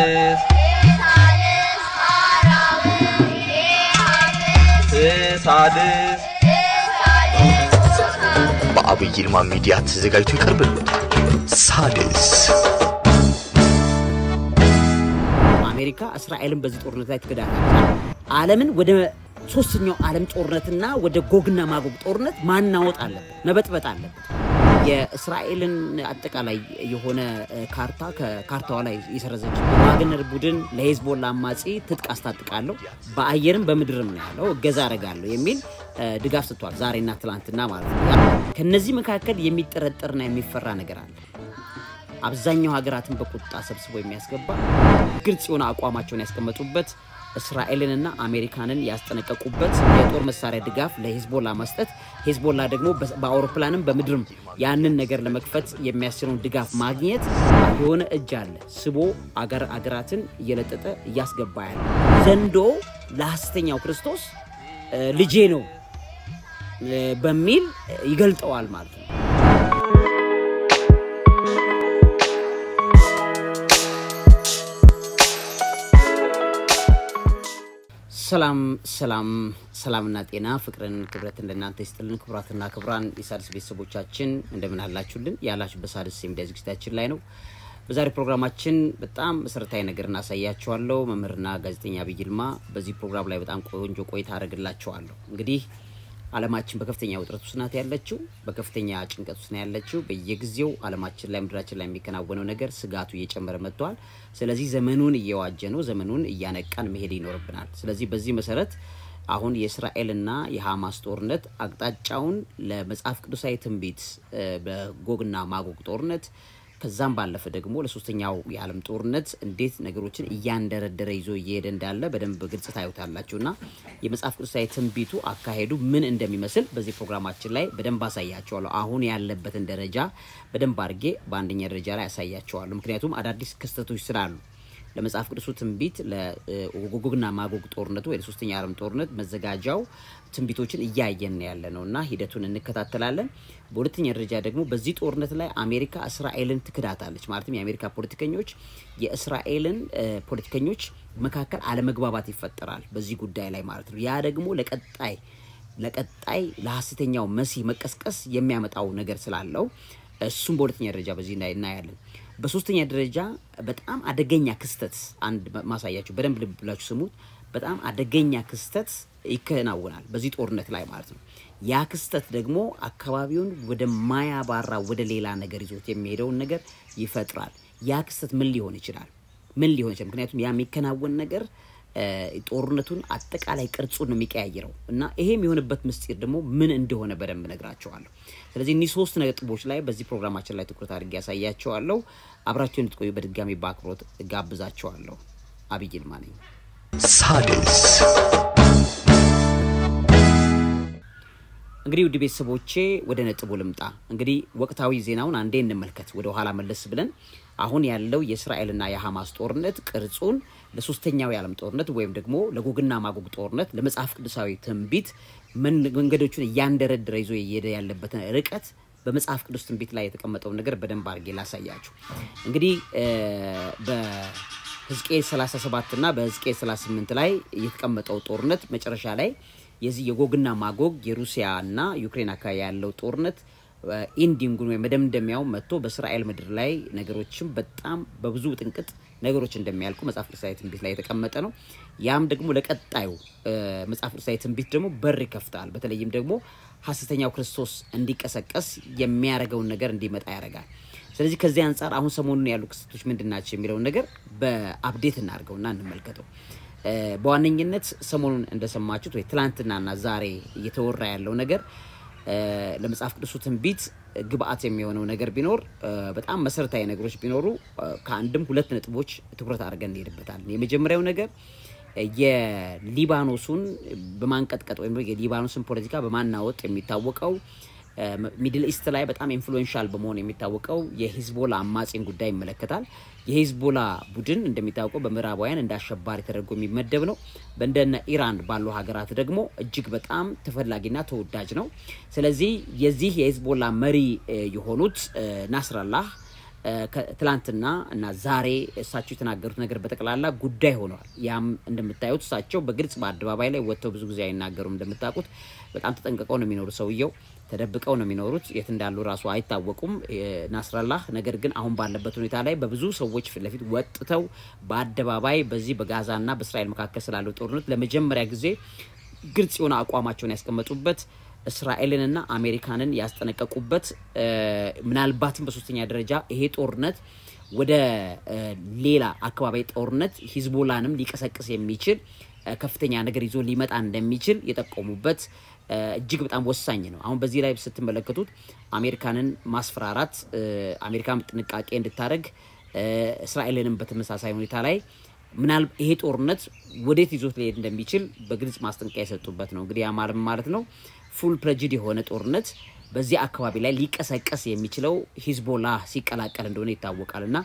ሳልስ ሳድስ በአብይ ይልማ ሚዲያ ተዘጋጅቶ ይቀርብልዎታል። ሳድስ አሜሪካ እስራኤልን በዚህ ጦርነት ላይ ትክዳታለች። ዓለምን ወደ ሶስተኛው ዓለም ጦርነትና ወደ ጎግና ማጎግ ጦርነት ማናወጥ አለበት፣ መበጥበጥ አለበት። የእስራኤልን አጠቃላይ የሆነ ካርታ ከካርታዋ ላይ የሰረዘች ዋግነር ቡድን ለሄዝቦላ አማጺ ትጥቅ አስታጥቃለሁ፣ በአየርም በምድርም ነው ያለው፣ እገዛ አደርጋለሁ የሚል ድጋፍ ሰጥቷል። ዛሬና ትላንትና ማለት ነው። ከነዚህ መካከል የሚጠረጠርና የሚፈራ ነገር አለ። አብዛኛው ሀገራትን በቁጣ ሰብስቦ የሚያስገባ ግልጽ የሆነ አቋማቸውን ያስቀመጡበት እስራኤልንና አሜሪካንን ያስጠነቀቁበት የጦር መሳሪያ ድጋፍ ለሂዝቦላ መስጠት ሂዝቦላ ደግሞ በአውሮፕላንም በምድርም ያንን ነገር ለመክፈት የሚያስችለውን ድጋፍ ማግኘት የሆነ እጅ አለ ስቦ አገር አገራትን እየለጠጠ እያስገባ ያለ ዘንዶ ለሐሰተኛው ክርስቶስ ልጄ ነው በሚል ይገልጠዋል ማለት ነው። ሰላም ሰላም ሰላምና ጤና ፍቅርን ክብረት እንደናንተ ይስጥልን። ክቡራትና ክብራን የሣድስ ቤተሰቦቻችን እንደምን አላችሁልን? ያላችሁ በሣድስ የሚዲያ ዝግጅታችን ላይ ነው። በዛሬ ፕሮግራማችን በጣም መሰረታዊ ነገር እናሳያችኋለሁ። መምህርና ጋዜጠኛ አብይ ይልማ በዚህ ፕሮግራም ላይ በጣም ቆንጆ ቆይታ አደርግላችኋለሁ። እንግዲህ አለማችን በከፍተኛ ውጥረት ውስጥ ናት ያለችው፣ በከፍተኛ ጭንቀት ውስጥ ያለችው። በየጊዜው አለማችን ላይ ምድራችን ላይ የሚከናወነው ነገር ስጋቱ እየጨመረ መጥቷል። ስለዚህ ዘመኑን እየዋጀ ነው፣ ዘመኑን እያነቃን መሄድ ይኖርብናል። ስለዚህ በዚህ መሰረት አሁን የእስራኤልና የሐማስ ጦርነት አቅጣጫውን ለመጽሐፍ ቅዱሳዊ ትንቢት በጎግና ማጎግ ጦርነት ከዛም ባለፈ ደግሞ ለሶስተኛው የዓለም ጦርነት እንዴት ነገሮችን እያንደረደረ ይዞ እየሄደ እንዳለ በደንብ ግልጽ ታዩታላችሁ እና የመጽሐፍ ቅዱሳዊ ትንቢቱ አካሄዱ ምን እንደሚመስል በዚህ ፕሮግራማችን ላይ በደንብ አሳያቸዋለሁ። አሁን ያለበትን ደረጃ በደንብ አድርጌ በአንደኛ ደረጃ ላይ አሳያቸዋለሁ። ምክንያቱም አዳዲስ ክስተቶች ስላሉ ለመጽሐፍ ቅዱሱ ትንቢት ለጎግና ማጎግ ጦርነቱ ወይ ለሶስተኛ ዓለም ጦርነት መዘጋጃው ትንቢቶችን እያየን ያለ ነው እና ሂደቱን እንከታተላለን። በሁለተኛ ደረጃ ደግሞ በዚህ ጦርነት ላይ አሜሪካ እስራኤልን ትክዳታለች። ማለትም የአሜሪካ ፖለቲከኞች የእስራኤልን ፖለቲከኞች መካከል አለመግባባት ይፈጠራል በዚህ ጉዳይ ላይ ማለት ነው። ያ ደግሞ ለቀጣይ ለቀጣይ ለሐሰተኛው መሲህ መቀስቀስ የሚያመጣው ነገር ስላለው እሱም በሁለተኛ ደረጃ በዚህ እናያለን። በሶስተኛ ደረጃ በጣም አደገኛ ክስተት አንድ ማሳያችሁ፣ በደንብ ልብ ብላችሁ ስሙት። በጣም አደገኛ ክስተት ይከናወናል በዚህ ጦርነት ላይ ማለት ነው። ያ ክስተት ደግሞ አካባቢውን ወደማያባራ ወደ ሌላ ነገር ይዞት የሚሄደውን ነገር ይፈጥራል። ያ ክስተት ምን ሊሆን ይችላል? ምን ሊሆን ይችላል? ምክንያቱም ያ የሚከናወን ነገር ጦርነቱን አጠቃላይ ቅርጹን ነው የሚቀያይረው እና ይሄም የሆነበት ምስጢር ደግሞ ምን እንደሆነ በደንብ ነግራቸዋለሁ። ስለዚህ እኒህ ሶስት ነጥቦች ላይ በዚህ ፕሮግራማችን ላይ ትኩረት አድርጌ ያሳያቸዋለሁ። አብራቸው እንድትቆዩ በድጋሚ በአክብሮት ጋብዛቸዋለሁ። አብይ ይልማ ነኝ። ሳድስ እንግዲህ ውድ ቤተሰቦቼ ወደ ነጥቡ ልምጣ። እንግዲህ ወቅታዊ ዜናውን አንዴ እንመልከት ወደ ኋላ መለስ ብለን አሁን ያለው የእስራኤልና የሐማስ ጦርነት ቅርጹን ለሶስተኛው የዓለም ጦርነት ወይም ደግሞ ለጎግና ማጎግ ጦርነት ለመጽሐፍ ቅዱሳዊ ትንቢት መንገዶቹን እያንደረደረ ይዞ እየሄደ ያለበትን ርቀት በመጽሐፍ ቅዱስ ትንቢት ላይ የተቀመጠውን ነገር በደንብ አድርጌ ላሳያችሁ። እንግዲህ በህዝቅኤል 37 እና በህዝቅኤል 38 ላይ የተቀመጠው ጦርነት መጨረሻ ላይ የዚህ የጎግና ማጎግ የሩሲያ እና ዩክሬን አካባቢ ያለው ጦርነት ኢንዲንጉን ወይም መደምደሚያው መጥቶ በእስራኤል ምድር ላይ ነገሮችን በጣም በብዙ ጥንቅጥ ነገሮች እንደሚያልቁ መጽሐፍ ቅዱሳዊ ትንቢት ላይ የተቀመጠ ነው። ያም ደግሞ ለቀጣዩ መጽሐፍ ቅዱሳዊ ትንቢት ደግሞ በር ይከፍታል። በተለይም ደግሞ ሐሰተኛው ክርስቶስ እንዲቀሰቀስ የሚያደርገውን ነገር እንዲመጣ ያደርጋል። ስለዚህ ከዚህ አንጻር አሁን ሰሞኑን ያሉ ክስተቶች ምንድን ናቸው የሚለውን ነገር በአፕዴት እናድርገውና እንመልከተው። በዋነኝነት ሰሞኑን እንደሰማችሁት ወይ ትላንትናና ዛሬ እየተወራ ያለው ነገር ለመጽሐፍ ቅዱሱ ትንቢት ግብአት የሚሆነው ነገር ቢኖር በጣም መሰረታዊ ነገሮች ቢኖሩ ከአንድም ሁለት ነጥቦች ትኩረት አድርገን እንሄድበታል። የመጀመሪያው ነገር የሊባኖሱን በማንቀጥቀጥ ወይም የሊባኖስን ፖለቲካ በማናወጥ የሚታወቀው ሚድል ኢስት ላይ በጣም ኢንፍሉዌንሻል በመሆን የሚታወቀው የሂዝቦላ አማጺን ጉዳይ ይመለከታል። የሂዝቦላ ቡድን እንደሚታወቀው በምዕራባውያን እንደ አሸባሪ ተደርጎ የሚመደብ ነው። በእንደነ ኢራን ባሉ ሀገራት ደግሞ እጅግ በጣም ተፈላጊና ተወዳጅ ነው። ስለዚህ የዚህ የሂዝቦላ መሪ የሆኑት ናስራላህ ትላንትና እና ዛሬ እሳቸው የተናገሩት ነገር በጠቅላላ ጉዳይ ሆነዋል። ያም እንደምታዩት እሳቸው በግልጽ በአደባባይ ላይ ወጥተው ብዙ ጊዜ አይናገሩም። እንደምታውቁት በጣም ተጠንቅቀው ነው የሚኖሩ ሰውየው። ተደብቀው ነው የሚኖሩት። የት እንዳሉ ራሱ አይታወቁም ናስራላህ። ነገር ግን አሁን ባለበት ሁኔታ ላይ በብዙ ሰዎች ፊት ለፊት ወጥተው በአደባባይ በዚህ በጋዛና በእስራኤል መካከል ስላለው ጦርነት ለመጀመሪያ ጊዜ ግልጽ የሆነ አቋማቸውን ያስቀመጡበት እስራኤልንና አሜሪካንን ያስጠነቀቁበት ምናልባትም በሶስተኛ ደረጃ ይሄ ጦርነት ወደ ሌላ አካባቢ ጦርነት ሂዝቦላንም ሊቀሰቅስ የሚችል ከፍተኛ ነገር ይዞ ሊመጣ እንደሚችል የጠቆሙበት እጅግ በጣም ወሳኝ ነው። አሁን በዚህ ላይ ስትመለከቱት አሜሪካንን ማስፈራራት፣ አሜሪካን ጥንቃቄ እንድታደርግ እስራኤልንም በተመሳሳይ ሁኔታ ላይ ምናልባት ይሄ ጦርነት ወዴት ይዞት ሊሄድ እንደሚችል በግልጽ ማስጠንቀቂያ የሰጡበት ነው። እንግዲህ አማርም ማለት ነው ፉል ፕረጅድ የሆነ ጦርነት በዚህ አካባቢ ላይ ሊቀሰቀስ የሚችለው ሂዝቦላ ሲቀላቀል እንደሆነ ይታወቃል እና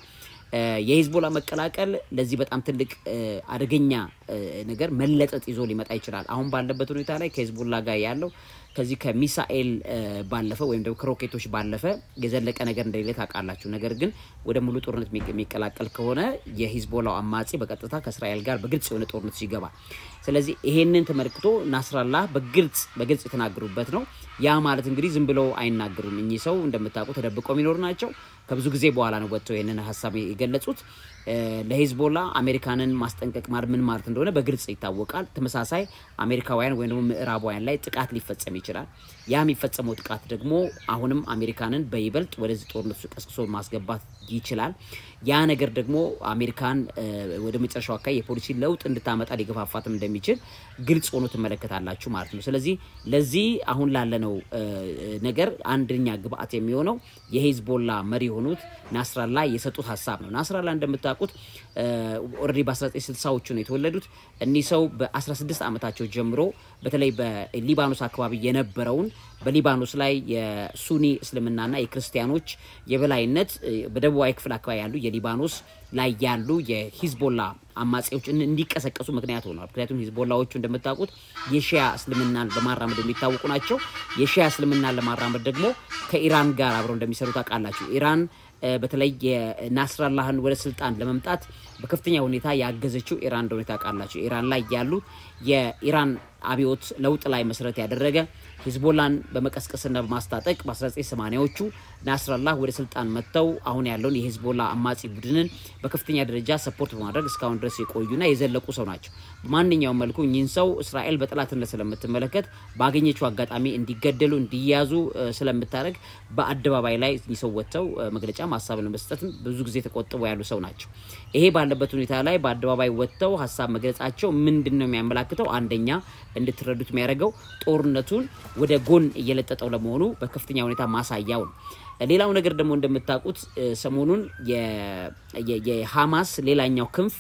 የሂዝቦላ መቀላቀል ለዚህ በጣም ትልቅ አደገኛ ነገር መለጠጥ ይዞ ሊመጣ ይችላል። አሁን ባለበት ሁኔታ ላይ ከሂዝቦላ ጋር ያለው ከዚህ ከሚሳኤል ባለፈ ወይም ደግሞ ከሮኬቶች ባለፈ የዘለቀ ነገር እንደሌለ ታውቃላችሁ። ነገር ግን ወደ ሙሉ ጦርነት የሚቀላቀል ከሆነ የሂዝቦላው አማጺ በቀጥታ ከእስራኤል ጋር በግልጽ የሆነ ጦርነት ሲገባ ስለዚህ ይሄንን ተመልክቶ ናስራላ በግልጽ በግልጽ የተናገሩበት ነው። ያ ማለት እንግዲህ ዝም ብለው አይናገሩም። እኚህ ሰው እንደምታውቁ ተደብቆ የሚኖሩ ናቸው። ከብዙ ጊዜ በኋላ ነው ወጥተው ይህንን ሀሳብ የገለጹት። ለሂዝቦላ አሜሪካንን ማስጠንቀቅ ማለት ምን ማለት እንደሆነ በግልጽ ይታወቃል። ተመሳሳይ አሜሪካውያን ወይም ደግሞ ምዕራባውያን ላይ ጥቃት ሊፈጸም ይችላል። ያ የሚፈጸመው ጥቃት ደግሞ አሁንም አሜሪካንን በይበልጥ ወደዚህ ጦርነት ቀስቅሶ ማስገባት ይችላል። ያ ነገር ደግሞ አሜሪካን ወደ መጨረሻው አካባቢ የፖሊሲ ለውጥ እንድታመጣ ሊገፋፋትም እንደሚ እንደሚችል ግልጽ ሆኖ ትመለከታላችሁ ማለት ነው። ስለዚህ ለዚህ አሁን ላለነው ነገር አንደኛ ግብአት የሚሆነው የሂዝቦላ መሪ የሆኑት ናስራላ የሰጡት ሀሳብ ነው። ናስራላ እንደምታውቁት ኦልሬዲ በ1960ዎቹ ነው የተወለዱት። እኒህ ሰው በ16 ዓመታቸው ጀምሮ በተለይ በሊባኖስ አካባቢ የነበረውን በሊባኖስ ላይ የሱኒ እስልምናና የክርስቲያኖች የበላይነት በደቡባዊ ክፍል አካባቢ ያሉ የሊባኖስ ላይ ያሉ የሂዝቦላ አማጺዎች እንዲቀሰቀሱ ምክንያት ሆኗል። ምክንያቱም ሂዝቦላዎቹ እንደምታውቁት የሺያ እስልምናን በማራመድ የሚታወቁ ናቸው። የሺያ እስልምናን ለማራመድ ደግሞ ከኢራን ጋር አብረው እንደሚሰሩ ታውቃላችሁ። ኢራን በተለይ የናስራላህን ወደ ስልጣን ለመምጣት በከፍተኛ ሁኔታ ያገዘችው ኢራን እንደሆነ ታውቃላችሁ። ኢራን ላይ ያሉ የኢራን አብዮት ለውጥ ላይ መሰረት ያደረገ ሂዝቦላን በመቀስቀስና በማስታጠቅ በ1980ዎቹ ናስራላህ ወደ ስልጣን መጥተው አሁን ያለውን የሂዝቦላ አማጺ ቡድንን በከፍተኛ ደረጃ ሰፖርት በማድረግ እስካሁን ድረስ የቆዩና የዘለቁ ሰው ናቸው። በማንኛውም መልኩ እኚህን ሰው እስራኤል በጠላትነት ስለምትመለከት ባገኘችው አጋጣሚ እንዲገደሉ፣ እንዲያዙ ስለምታደርግ በአደባባይ ላይ እኚህ ሰው ወጥተው መግለጫ ሀሳብ ለመስጠትም ብዙ ጊዜ ተቆጥበው ያሉ ሰው ናቸው። ይሄ ባለበት ሁኔታ ላይ በአደባባይ ወጥተው ሀሳብ መግለጻቸው ምንድን ነው የሚያመላክተው? አንደኛ እንድትረዱት የሚያደርገው ጦርነቱን ወደ ጎን እየለጠጠው ለመሆኑ በከፍተኛ ሁኔታ ማሳያው ነው። ሌላው ነገር ደግሞ እንደምታውቁት ሰሞኑን የሃማስ ሌላኛው ክንፍ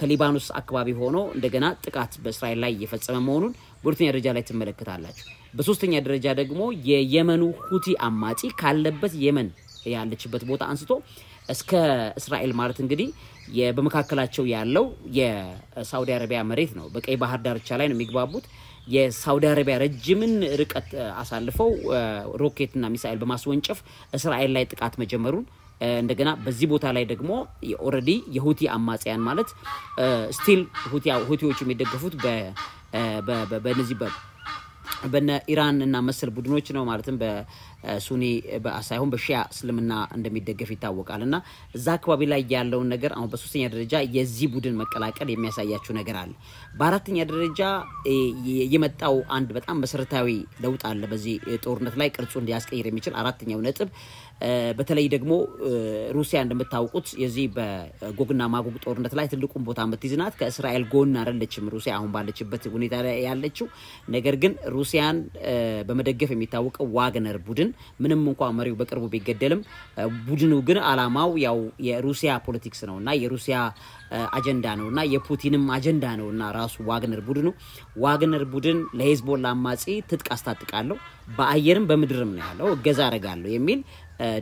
ከሊባኖስ አካባቢ ሆኖ እንደገና ጥቃት በእስራኤል ላይ እየፈጸመ መሆኑን በሁለተኛ ደረጃ ላይ ትመለከታላችሁ። በሶስተኛ ደረጃ ደግሞ የየመኑ ሁቲ አማጺ ካለበት የመን ያለችበት ቦታ አንስቶ እስከ እስራኤል ማለት እንግዲህ በመካከላቸው ያለው የሳውዲ አረቢያ መሬት ነው። በቀይ ባህር ዳርቻ ላይ ነው የሚግባቡት። የሳውዲ አረቢያ ረጅምን ርቀት አሳልፈው ሮኬትና ሚሳኤል በማስወንጨፍ እስራኤል ላይ ጥቃት መጀመሩን እንደገና በዚህ ቦታ ላይ ደግሞ ኦልሬዲ የሁቲ አማጽያን ማለት ስቲል ሁቲዎች የሚደገፉት በነዚህ በነ ኢራን እና መሰል ቡድኖች ነው ማለትም ሱኒ ሳይሆን በሺያ እስልምና እንደሚደገፍ ይታወቃል። እና እዛ አካባቢ ላይ ያለውን ነገር አሁን በሶስተኛ ደረጃ የዚህ ቡድን መቀላቀል የሚያሳያችው ነገር አለ። በአራተኛ ደረጃ የመጣው አንድ በጣም መሰረታዊ ለውጥ አለ በዚህ ጦርነት ላይ ቅርጹ እንዲያስቀይር የሚችል አራተኛው ነጥብ በተለይ ደግሞ ሩሲያ እንደምታውቁት የዚህ በጎግና ማጎግ ጦርነት ላይ ትልቁን ቦታ የምትይዝ ናት። ከእስራኤል ጎን አይደለችም ሩሲያ አሁን ባለችበት ሁኔታ ያለችው። ነገር ግን ሩሲያን በመደገፍ የሚታወቀው ዋግነር ቡድን ምንም እንኳ መሪው በቅርቡ ቢገደልም ቡድኑ ግን አላማው ያው የሩሲያ ፖለቲክስ ነው እና የሩሲያ አጀንዳ ነው እና የፑቲንም አጀንዳ ነው እና ራሱ ዋግነር ቡድኑ ዋግነር ቡድን ለሄዝቦላ አማጺ ትጥቅ አስታጥቃለሁ፣ በአየርም በምድርም ነው ያለው፣ እገዛ አረጋለሁ የሚል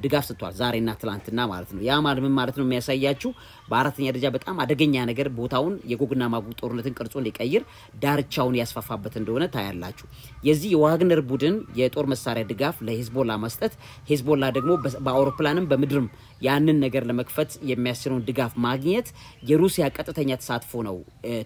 ድጋፍ ሰጥቷል። ዛሬና ትላንትና ማለት ነው። ያ ምን ማለት ነው የሚያሳያችሁ በአራተኛ ደረጃ በጣም አደገኛ ነገር ቦታውን የጎግና ማጎግ ጦርነትን ቅርጾ ሊቀይር ዳርቻውን ያስፋፋበት እንደሆነ ታያላችሁ። የዚህ የዋግነር ቡድን የጦር መሳሪያ ድጋፍ ለሂዝቦላ መስጠት ሂዝቦላ ደግሞ በአውሮፕላንም በምድርም ያንን ነገር ለመክፈት የሚያስችለውን ድጋፍ ማግኘት የሩሲያ ቀጥተኛ ተሳትፎ ነው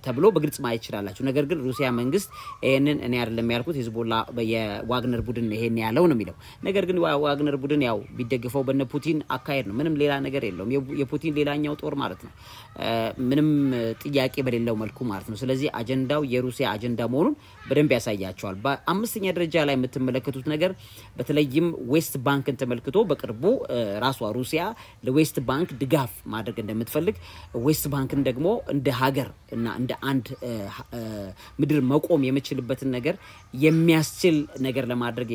ተብሎ በግልጽ ማየት ይችላላችሁ። ነገር ግን ሩሲያ መንግስት ይህንን እኔ አይደለም ያልኩት ሂዝቦላ የዋግነር ቡድን ይሄን ያለው ነው የሚለው ነገር ግን ዋግነር ቡድን ያው ቢደግፈው በነ ፑቲን አካሄድ ነው። ምንም ሌላ ነገር የለውም። የፑቲን ሌላኛው ጦር ማለት ማለት ነው፣ ምንም ጥያቄ በሌለው መልኩ ማለት ነው። ስለዚህ አጀንዳው የሩሲያ አጀንዳ መሆኑን በደንብ ያሳያቸዋል። በአምስተኛ ደረጃ ላይ የምትመለከቱት ነገር በተለይም ዌስት ባንክን ተመልክቶ በቅርቡ ራሷ ሩሲያ ለዌስት ባንክ ድጋፍ ማድረግ እንደምትፈልግ ዌስት ባንክን ደግሞ እንደ ሀገር እና እንደ አንድ ምድር መቆም የምችልበትን ነገር የሚያስችል ነገር ለማድረግ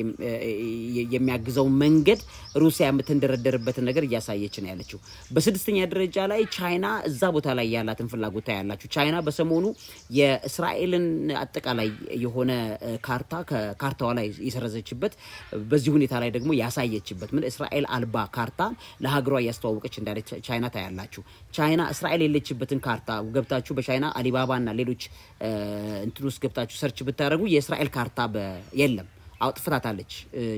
የሚያግዘው መንገድ ሩሲያ የምትንደረደርበትን ነገር እያሳየች ነው ያለችው። በስድስተኛ ደረጃ ላይ ቻይና እዛ ቦታ ላይ ያላትን ፍላጎታ ያላችሁ ቻይና በሰሞኑ የእስራኤልን አጠቃላይ የሆነ ካርታ ከካርታዋ ላይ የሰረዘችበት በዚህ ሁኔታ ላይ ደግሞ ያሳየችበት ምን እስራኤል አልባ ካርታ ለሀገሯ እያስተዋወቀች እንዳለ ቻይና ታያላችሁ። ቻይና እስራኤል የለችበትን ካርታ ገብታችሁ በቻይና አሊባባ እና ሌሎች እንትን ውስጥ ገብታችሁ ሰርች ብታደረጉ የእስራኤል ካርታ የለም። አውጥፍታታለች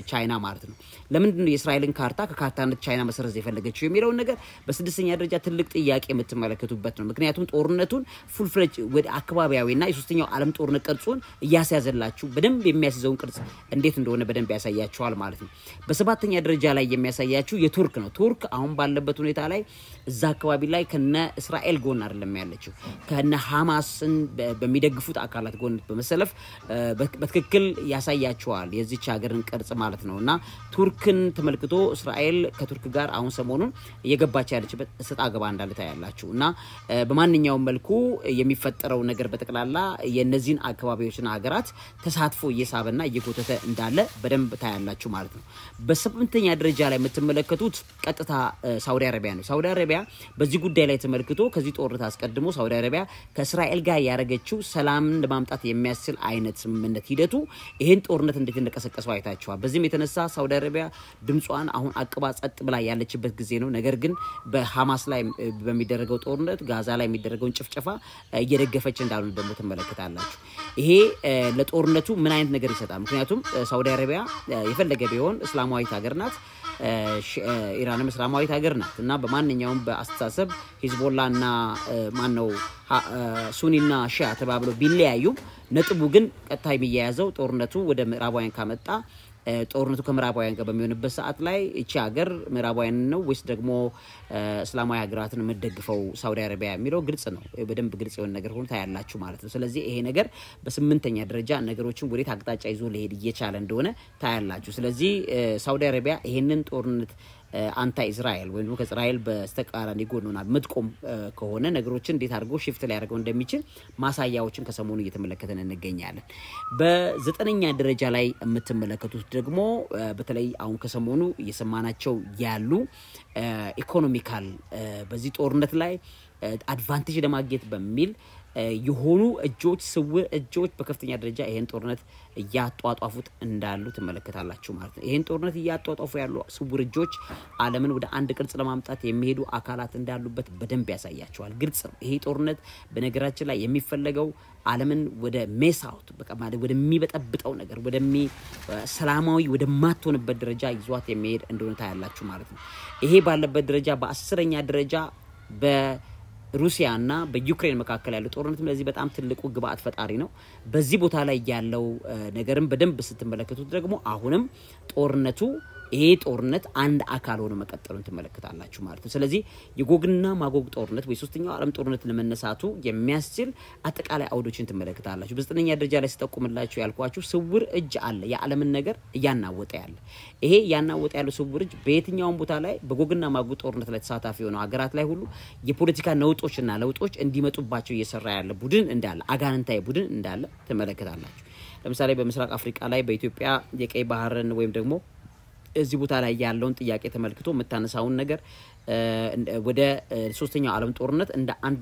ቻይና ማለት ነው። ለምንድን ነው የእስራኤልን ካርታ ከካርታነት ቻይና መሰረዝ የፈለገችው የሚለውን ነገር በስድስተኛ ደረጃ ትልቅ ጥያቄ የምትመለከቱበት ነው። ምክንያቱም ጦርነቱን ፉልፍለጅ ወደ አካባቢያዊና የሶስተኛው ዓለም ጦርነት ቅርጹን እያስያዘላችሁ በደንብ የሚያስይዘውን ቅርጽ እንዴት እንደሆነ በደንብ ያሳያችኋል ማለት ነው። በሰባተኛ ደረጃ ላይ የሚያሳያችሁ የቱርክ ነው። ቱርክ አሁን ባለበት ሁኔታ ላይ እዛ አካባቢ ላይ ከነ እስራኤል ጎን አይደለም ያለችው ከነ ሀማስን በሚደግፉት አካላት ጎን በመሰለፍ በትክክል ያሳያችኋል። ይገባል። የዚች ሀገርን ቅርጽ ማለት ነው እና ቱርክን ተመልክቶ እስራኤል ከቱርክ ጋር አሁን ሰሞኑን እየገባች ያለችበት እሰጥ አገባ እንዳለ ታያላችሁ እና በማንኛውም መልኩ የሚፈጠረው ነገር በጠቅላላ የእነዚህን አካባቢዎችና ሀገራት ተሳትፎ እየሳበና እየጎተተ እንዳለ በደንብ ታያላችሁ ማለት ነው። በስምንተኛ ደረጃ ላይ የምትመለከቱት ቀጥታ ሳውዲ አረቢያ ነው። ሳውዲ አረቢያ በዚህ ጉዳይ ላይ ተመልክቶ ከዚህ ጦርነት አስቀድሞ ሳውዲ አረቢያ ከእስራኤል ጋር ያደረገችው ሰላምን ለማምጣት የሚያስችል አይነት ስምምነት ሂደቱ ይህን ጦርነት እንዴት እንዴት እንደቀሰቀሰው አይታችኋል። በዚህም የተነሳ ሳውዲ አረቢያ ድምጿን አሁን አቅባ ጸጥ ብላ ያለችበት ጊዜ ነው። ነገር ግን በሀማስ ላይ በሚደረገው ጦርነት ጋዛ ላይ የሚደረገውን ጭፍጨፋ እየደገፈች እንዳሉ ደግሞ ትመለከታላችሁ። ይሄ ለጦርነቱ ምን አይነት ነገር ይሰጣል? ምክንያቱም ሳውዲ አረቢያ የፈለገ ቢሆን እስላማዊት ሀገር ናት። ኢራንም እስላማዊት ሀገር ናት እና በማንኛውም በአስተሳሰብ ሂዝቦላ ሂዝቦላና ማነው ሱኒና ሺያ ተባብለው ቢለያዩም ነጥቡ ግን ቀጥታ የሚያያዘው ጦርነቱ ወደ ምዕራባውያን ካመጣ ጦርነቱ ከምዕራባውያን ጋር በሚሆንበት ሰዓት ላይ እቺ ሀገር ምዕራባውያን ነው ወይስ ደግሞ እስላማዊ ሀገራትን የምደግፈው ሳውዲ አረቢያ የሚለው ግልጽ ነው። በደንብ ግልጽ የሆነ ነገር ሆኖ ታያላችሁ ማለት ነው። ስለዚህ ይሄ ነገር በስምንተኛ ደረጃ ነገሮችን ወዴት አቅጣጫ ይዞ ሊሄድ እየቻለ እንደሆነ ታያላችሁ። ስለዚህ ሳውዲ አረቢያ ይሄንን ጦርነት አንታይ እስራኤል ወይም ከእስራኤል በስተቃራኒ ጎን ምጥቆም ከሆነ ነገሮችን እንዴት አድርጎ ሽፍት ሊያደርገው እንደሚችል ማሳያዎችን ከሰሞኑ እየተመለከተን እንገኛለን። በዘጠነኛ ደረጃ ላይ የምትመለከቱት ደግሞ በተለይ አሁን ከሰሞኑ እየሰማናቸው ያሉ ኢኮኖሚካል በዚህ ጦርነት ላይ አድቫንቴጅ ለማግኘት በሚል የሆኑ እጆች ስውር እጆች በከፍተኛ ደረጃ ይህን ጦርነት እያጧጧፉት እንዳሉ ትመለከታላችሁ ማለት ነው። ይህን ጦርነት እያጧጧፉ ያሉ ስውር እጆች ዓለምን ወደ አንድ ቅርጽ ለማምጣት የሚሄዱ አካላት እንዳሉበት በደንብ ያሳያቸዋል። ግልጽ ነው። ይሄ ጦርነት በነገራችን ላይ የሚፈለገው ዓለምን ወደ ሜሳውት በቃ ማለት ወደሚበጠብጠው ነገር ወደሚ ሰላማዊ ወደማትሆንበት ደረጃ ይዟት የሚሄድ እንደሆነ ታያላችሁ ማለት ነው። ይሄ ባለበት ደረጃ በአስረኛ ደረጃ በ ሩሲያ እና በዩክሬን መካከል ያለው ጦርነት ለዚህ በጣም ትልቁ ግብአት ፈጣሪ ነው። በዚህ ቦታ ላይ ያለው ነገርም በደንብ ስትመለከቱት ደግሞ አሁንም ጦርነቱ ይሄ ጦርነት አንድ አካል ሆኖ መቀጠሉን ትመለከታላችሁ ማለት ነው። ስለዚህ የጎግና ማጎግ ጦርነት ወይ ሶስተኛው ዓለም ጦርነት ለመነሳቱ የሚያስችል አጠቃላይ አውዶችን ትመለከታላችሁ። በዘጠነኛ ደረጃ ላይ ስጠቁምላችሁ ያልኳችሁ ስውር እጅ አለ፣ የዓለምን ነገር እያናወጠ ያለ። ይሄ እያናወጠ ያለው ስውር እጅ በየትኛውም ቦታ ላይ በጎግና ማጎግ ጦርነት ላይ ተሳታፊ የሆነው ሀገራት ላይ ሁሉ የፖለቲካ ነውጦችና ለውጦች እንዲመጡባቸው እየሰራ ያለ ቡድን እንዳለ፣ አጋንንታዊ ቡድን እንዳለ ትመለከታላችሁ። ለምሳሌ በምስራቅ አፍሪካ ላይ በኢትዮጵያ የቀይ ባህርን ወይም ደግሞ እዚህ ቦታ ላይ ያለውን ጥያቄ ተመልክቶ የምታነሳውን ነገር ወደ ሶስተኛው ዓለም ጦርነት እንደ አንድ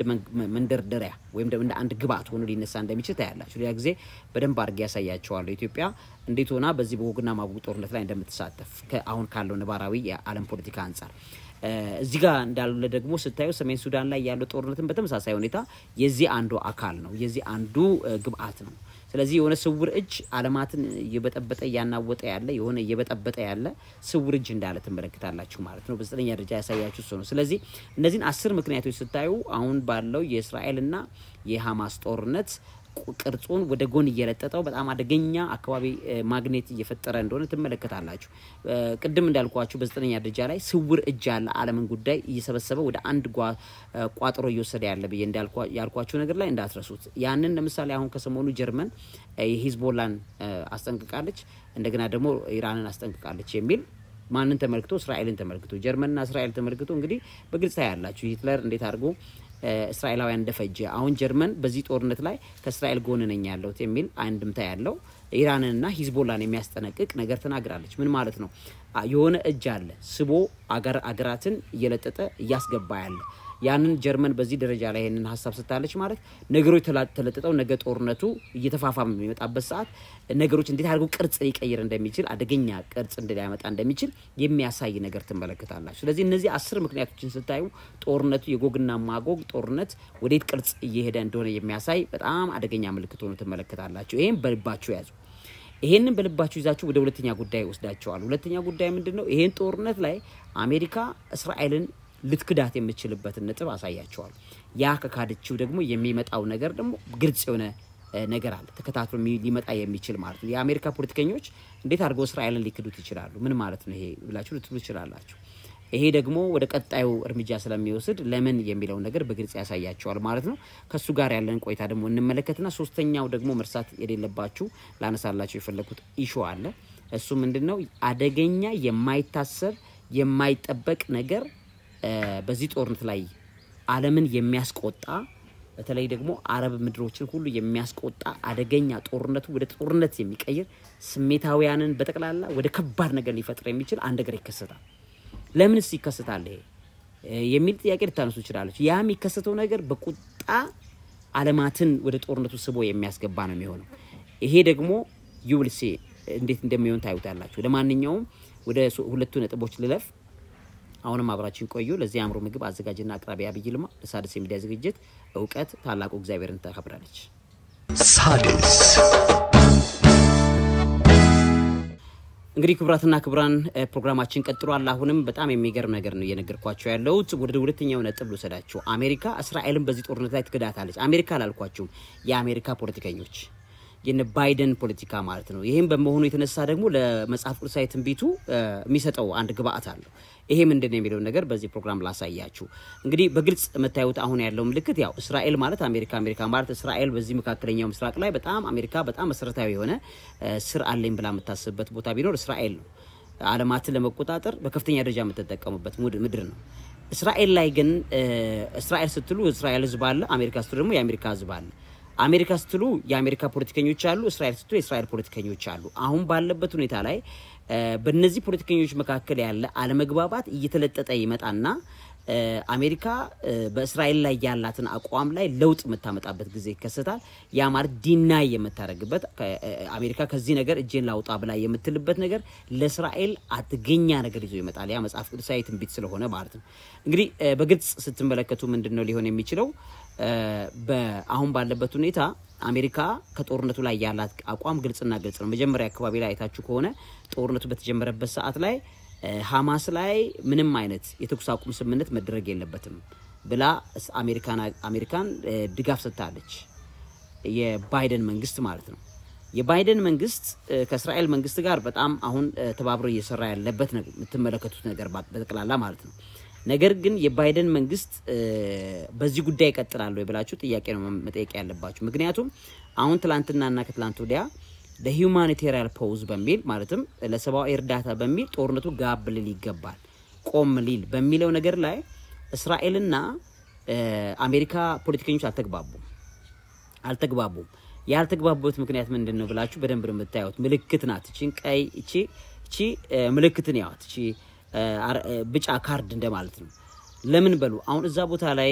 መንደርደሪያ ወይም እንደ አንድ ግብአት ሆኖ ሊነሳ እንደሚችል ታያላችሁ። ሌላ ጊዜ በደንብ አድርጌ ያሳያቸዋለሁ። ኢትዮጵያ እንዴት ሆና በዚህ በወግና ማጎግ ጦርነት ላይ እንደምትሳተፍ አሁን ካለው ነባራዊ የዓለም ፖለቲካ አንጻር እዚህ ጋር እንዳለ ደግሞ ስታዩ ሰሜን ሱዳን ላይ ያለው ጦርነትን በተመሳሳይ ሁኔታ የዚህ አንዱ አካል ነው፣ የዚህ አንዱ ግብአት ነው። ስለዚህ የሆነ ስውር እጅ አለማትን እየበጠበጠ እያናወጠ ያለ የሆነ እየበጠበጠ ያለ ስውር እጅ እንዳለ ትመለከታላችሁ ማለት ነው። በዘጠነኛ ደረጃ ያሳያችሁ እሱ ነው። ስለዚህ እነዚህን አስር ምክንያቶች ስታዩ አሁን ባለው የእስራኤልና የሀማስ ጦርነት ቅርጹን ወደ ጎን እየለጠጠው በጣም አደገኛ አካባቢ ማግኔት እየፈጠረ እንደሆነ ትመለከታላችሁ። ቅድም እንዳልኳችሁ በዘጠነኛ ደረጃ ላይ ስውር እጅ ያለ ዓለምን ጉዳይ እየሰበሰበ ወደ አንድ ቋጥሮ እየወሰደ ያለ ብዬ ያልኳችሁ ነገር ላይ እንዳትረሱት። ያንን ለምሳሌ አሁን ከሰሞኑ ጀርመን የሂዝቦላን አስጠንቅቃለች፣ እንደገና ደግሞ ኢራንን አስጠንቅቃለች የሚል ማንን ተመልክቶ? እስራኤልን ተመልክቶ ጀርመንና እስራኤል ተመልክቶ እንግዲህ በግልጽ ታያላችሁ ሂትለር እንዴት አድርጎ እስራኤላውያን እንደፈጀ፣ አሁን ጀርመን በዚህ ጦርነት ላይ ከእስራኤል ጎን ነኝ ያለሁት የሚል አንድምታ ያለው ኢራንንና ሂዝቦላን የሚያስጠነቅቅ ነገር ተናግራለች። ምን ማለት ነው? የሆነ እጅ አለ ስቦ አገራትን እየለጠጠ እያስገባ ያለ ያንን ጀርመን በዚህ ደረጃ ላይ ይህንን ሀሳብ ስታለች ማለት ነገሮች ተለጥጠው ነገ ጦርነቱ እየተፋፋም የሚመጣበት ሰዓት ነገሮች እንዴት አድርገው ቅርጽ ሊቀይር እንደሚችል አደገኛ ቅርጽ ሊያመጣ እንደሚችል የሚያሳይ ነገር ትመለከታላችሁ። ስለዚህ እነዚህ አስር ምክንያቶችን ስታዩ ጦርነቱ የጎግና ማጎግ ጦርነት ወዴት ቅርጽ እየሄደ እንደሆነ የሚያሳይ በጣም አደገኛ ምልክት ሆኖ ትመለከታላችሁ። ይህም በልባችሁ ያዙ። ይሄንን በልባችሁ ይዛችሁ ወደ ሁለተኛ ጉዳይ ወስዳቸዋል። ሁለተኛ ጉዳይ ምንድን ነው? ይሄን ጦርነት ላይ አሜሪካ እስራኤልን ልትክዳት የምችልበትን ነጥብ አሳያቸዋል። ያ ከካደችው ደግሞ የሚመጣው ነገር ደግሞ ግልጽ የሆነ ነገር አለ፣ ተከታትሎ ሊመጣ የሚችል ማለት ነው። የአሜሪካ ፖለቲከኞች እንዴት አድርገው እስራኤልን ሊክዱት ይችላሉ? ምን ማለት ነው ይሄ ብላችሁ ልትሉ ትችላላችሁ። ይሄ ደግሞ ወደ ቀጣዩ እርምጃ ስለሚወስድ ለምን የሚለው ነገር በግልጽ ያሳያቸዋል ማለት ነው። ከሱ ጋር ያለን ቆይታ ደግሞ እንመለከትና ሶስተኛው ደግሞ መርሳት የሌለባችሁ ላነሳላቸው የፈለግኩት ኢሹ አለ። እሱ ምንድን ነው? አደገኛ የማይታሰብ የማይጠበቅ ነገር በዚህ ጦርነት ላይ ዓለምን የሚያስቆጣ በተለይ ደግሞ አረብ ምድሮችን ሁሉ የሚያስቆጣ አደገኛ ጦርነቱ ወደ ጦርነት የሚቀይር ስሜታውያንን በጠቅላላ ወደ ከባድ ነገር ሊፈጥር የሚችል አንድ ነገር ይከሰታል። ለምንስ ይከሰታል ይሄ የሚል ጥያቄ ልታነሱ ይችላለች። ያ የሚከሰተው ነገር በቁጣ ዓለማትን ወደ ጦርነቱ ስቦ የሚያስገባ ነው የሚሆነው። ይሄ ደግሞ ዩልሴ እንዴት እንደሚሆን ታዩታላችሁ። ለማንኛውም ወደ ሁለቱ ነጥቦች ልለፍ። አሁንም አብራችን ቆዩ። ለዚህ አእምሮ ምግብ አዘጋጅና አቅራቢ አብይ ይልማ። የሚዲያ ዝግጅት እውቀት ታላቁ እግዚአብሔርን ታከብራለች። ሳድስ እንግዲህ ክቡራትና ክቡራን ፕሮግራማችን ቀጥሏል። አሁንም በጣም የሚገርም ነገር ነው እየነገርኳቸው ያለሁት። ወደ ሁለተኛው ነጥብ ልውሰዳችሁ። አሜሪካ እስራኤልን በዚህ ጦርነት ላይ ትክዳታለች። አሜሪካ አላልኳችሁም፣ የአሜሪካ ፖለቲከኞች ባይደን ፖለቲካ ማለት ነው። ይህም በመሆኑ የተነሳ ደግሞ ለመጽሐፍ ቅዱሳዊ ትንቢቱ የሚሰጠው አንድ ግብአት አለው። ይሄ ምንድን ነው ነገር በዚህ ፕሮግራም ላሳያችሁ። እንግዲህ በግልጽ የምታዩት አሁን ያለው ምልክት ያው እስራኤል ማለት አሜሪካ፣ አሜሪካ ማለት እስራኤል በዚህ መካከለኛው ምስራቅ ላይ በጣም አሜሪካ በጣም መሰረታዊ የሆነ ስር አለኝ ብላ የምታስብበት ቦታ ቢኖር እስራኤል ነው። አለማትን ለመቆጣጠር በከፍተኛ ደረጃ የምትጠቀሙበት ምድር ነው። እስራኤል ላይ ግን እስራኤል ስትሉ እስራኤል ህዝብ አለ፣ አሜሪካ ስትሉ ደግሞ የአሜሪካ ህዝብ አለ። አሜሪካ ስትሉ የአሜሪካ ፖለቲከኞች አሉ፣ እስራኤል ስትሉ የእስራኤል ፖለቲከኞች አሉ። አሁን ባለበት ሁኔታ ላይ በእነዚህ ፖለቲከኞች መካከል ያለ አለመግባባት እየተለጠጠ ይመጣና አሜሪካ በእስራኤል ላይ ያላትን አቋም ላይ ለውጥ የምታመጣበት ጊዜ ይከሰታል። ያ ማለት ዲናይ የምታደርግበት አሜሪካ ከዚህ ነገር እጄን ላውጣ ብላ የምትልበት ነገር ለእስራኤል አትገኛ ነገር ይዞ ይመጣል። ያ መጽሐፍ ቅዱሳዊ ትንቢት ስለሆነ ማለት ነው። እንግዲህ በግልጽ ስትመለከቱ ምንድን ነው ሊሆን የሚችለው? አሁን ባለበት ሁኔታ አሜሪካ ከጦርነቱ ላይ ያላት አቋም ግልጽና ግልጽ ነው። መጀመሪያ አካባቢ ላይ አይታችሁ ከሆነ ጦርነቱ በተጀመረበት ሰዓት ላይ ሀማስ ላይ ምንም አይነት የተኩስ አቁም ስምምነት መደረግ የለበትም ብላ አሜሪካን ድጋፍ ሰጥታለች። የባይደን መንግስት ማለት ነው። የባይደን መንግስት ከእስራኤል መንግስት ጋር በጣም አሁን ተባብሮ እየሰራ ያለበት የምትመለከቱት ነገር በጠቅላላ ማለት ነው። ነገር ግን የባይደን መንግስት በዚህ ጉዳይ ይቀጥላሉ ብላችሁ ጥያቄ ነው መጠየቅ ያለባችሁ። ምክንያቱም አሁን ትላንትናና ከትላንት ወዲያ ለሂውማኒቴሪያን ፖውዝ በሚል ማለትም ለሰብአዊ እርዳታ በሚል ጦርነቱ ጋብ ልል ይገባል ቆም ሊል በሚለው ነገር ላይ እስራኤልና አሜሪካ ፖለቲከኞች አልተግባቡም አልተግባቡም። ያልተግባቡበት ምክንያት ምንድን ነው ብላችሁ በደንብ ነው የምታዩት። ምልክት ናት። እቺን ቀይ እቺ ምልክትን ያዋት እቺ ቢጫ ካርድ እንደማለት ነው። ለምን በሉ አሁን እዛ ቦታ ላይ